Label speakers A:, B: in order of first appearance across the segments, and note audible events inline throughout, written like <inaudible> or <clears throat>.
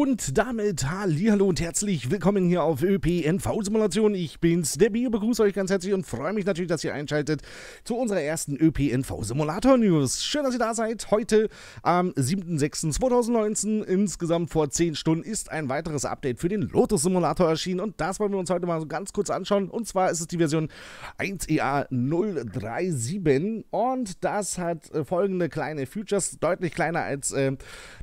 A: Und damit hallo und herzlich willkommen hier auf ÖPNV-Simulation. Ich bin's, der Bio, begrüße euch ganz herzlich und freue mich natürlich, dass ihr einschaltet zu unserer ersten ÖPNV-Simulator-News. Schön, dass ihr da seid. Heute am 7.06.2019, insgesamt vor 10 Stunden, ist ein weiteres Update für den Lotus-Simulator erschienen und das wollen wir uns heute mal so ganz kurz anschauen. Und zwar ist es die Version 1EA037 e und das hat äh, folgende kleine Features, deutlich kleiner als äh,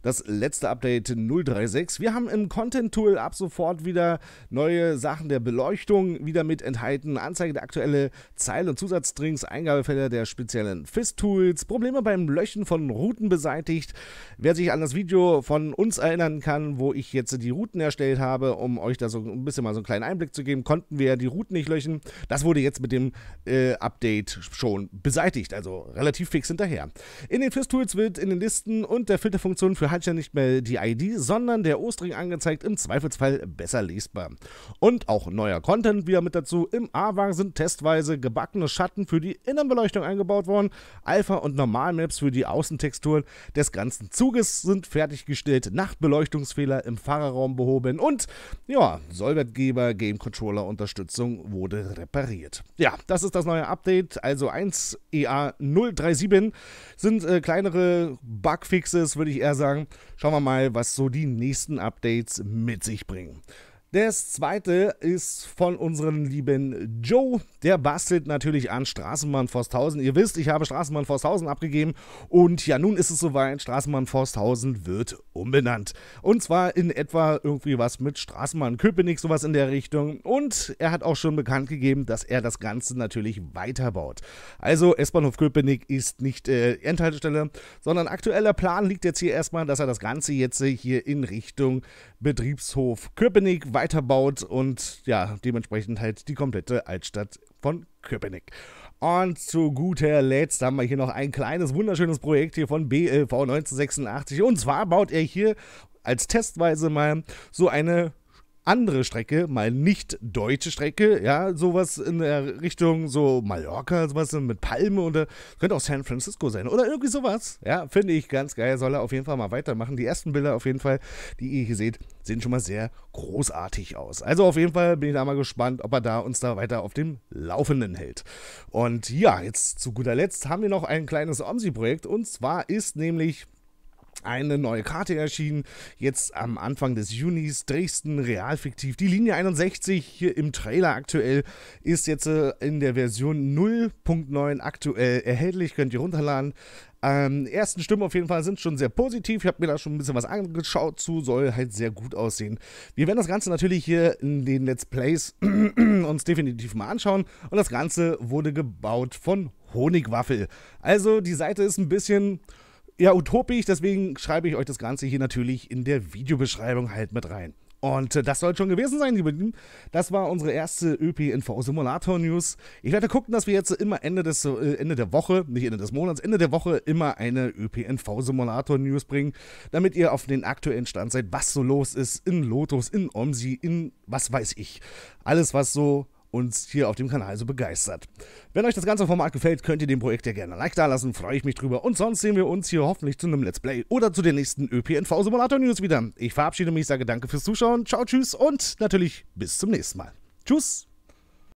A: das letzte Update 036. Alex. Wir haben im Content Tool ab sofort wieder neue Sachen der Beleuchtung wieder mit enthalten. Anzeige der aktuelle Zeil- und Zusatzdrinks, Eingabefelder der speziellen FIS-Tools, Probleme beim Löschen von Routen beseitigt. Wer sich an das Video von uns erinnern kann, wo ich jetzt die Routen erstellt habe, um euch da so ein bisschen mal so einen kleinen Einblick zu geben, konnten wir die Routen nicht löschen. Das wurde jetzt mit dem äh, Update schon beseitigt, also relativ fix hinterher. In den FIS-Tools wird in den Listen und der Filterfunktion für Handstellen nicht mehr die ID, sondern der der o angezeigt, im Zweifelsfall besser lesbar. Und auch neuer Content wieder mit dazu. Im A-Wagen sind testweise gebackene Schatten für die Innenbeleuchtung eingebaut worden. Alpha- und Normal-Maps für die Außentexturen des ganzen Zuges sind fertiggestellt. Nachtbeleuchtungsfehler im Fahrerraum behoben. Und ja, Solbertgeber Game Controller Unterstützung wurde repariert. Ja, das ist das neue Update. Also 1 EA 037 sind äh, kleinere Bugfixes, würde ich eher sagen. Schauen wir mal, was so die nächsten neuesten Updates mit sich bringen. Das zweite ist von unserem lieben Joe. Der bastelt natürlich an Straßenbahn Forsthausen. Ihr wisst, ich habe Straßenbahn Forsthausen abgegeben. Und ja, nun ist es soweit. Straßenbahn Forsthausen wird umbenannt. Und zwar in etwa irgendwie was mit Straßenbahn Köpenick, sowas in der Richtung. Und er hat auch schon bekannt gegeben, dass er das Ganze natürlich weiterbaut. Also S-Bahnhof Köpenick ist nicht äh, Endhaltestelle, sondern aktueller Plan liegt jetzt hier erstmal, dass er das Ganze jetzt äh, hier in Richtung Betriebshof Köpenick weiterbaut und ja, dementsprechend halt die komplette Altstadt von Köpenick. Und zu guter Letzt haben wir hier noch ein kleines, wunderschönes Projekt hier von BLV 1986. Und zwar baut er hier als testweise mal so eine andere Strecke, mal nicht deutsche Strecke, ja, sowas in der Richtung so Mallorca, sowas mit Palme oder äh, könnte auch San Francisco sein oder irgendwie sowas, ja, finde ich ganz geil, soll er auf jeden Fall mal weitermachen. Die ersten Bilder auf jeden Fall, die ihr hier seht, sehen schon mal sehr großartig aus. Also auf jeden Fall bin ich da mal gespannt, ob er da uns da weiter auf dem Laufenden hält. Und ja, jetzt zu guter Letzt haben wir noch ein kleines OMSI-Projekt und zwar ist nämlich eine neue Karte erschienen. Jetzt am Anfang des Junis Dresden realfiktiv. Die Linie 61 hier im Trailer aktuell ist jetzt äh, in der Version 0.9 aktuell erhältlich. Könnt ihr runterladen. Ähm, ersten Stimmen auf jeden Fall sind schon sehr positiv. Ich habe mir da schon ein bisschen was angeschaut zu, soll halt sehr gut aussehen. Wir werden das Ganze natürlich hier in den Let's Plays <clears throat> uns definitiv mal anschauen. Und das Ganze wurde gebaut von Honigwaffel. Also die Seite ist ein bisschen ja, utopisch, deswegen schreibe ich euch das Ganze hier natürlich in der Videobeschreibung halt mit rein. Und äh, das soll schon gewesen sein, liebe Lieben. Das war unsere erste ÖPNV-Simulator-News. Ich werde gucken, dass wir jetzt immer Ende, des, äh, Ende der Woche, nicht Ende des Monats, Ende der Woche immer eine ÖPNV-Simulator-News bringen, damit ihr auf den aktuellen Stand seid, was so los ist in Lotus, in Omsi, in was weiß ich. Alles, was so uns hier auf dem Kanal so begeistert. Wenn euch das ganze Format gefällt, könnt ihr dem Projekt ja gerne ein Like dalassen, freue ich mich drüber. Und sonst sehen wir uns hier hoffentlich zu einem Let's Play oder zu den nächsten ÖPNV-Simulator-News wieder. Ich verabschiede mich, sage danke fürs Zuschauen, ciao, tschüss und natürlich bis zum nächsten Mal. Tschüss!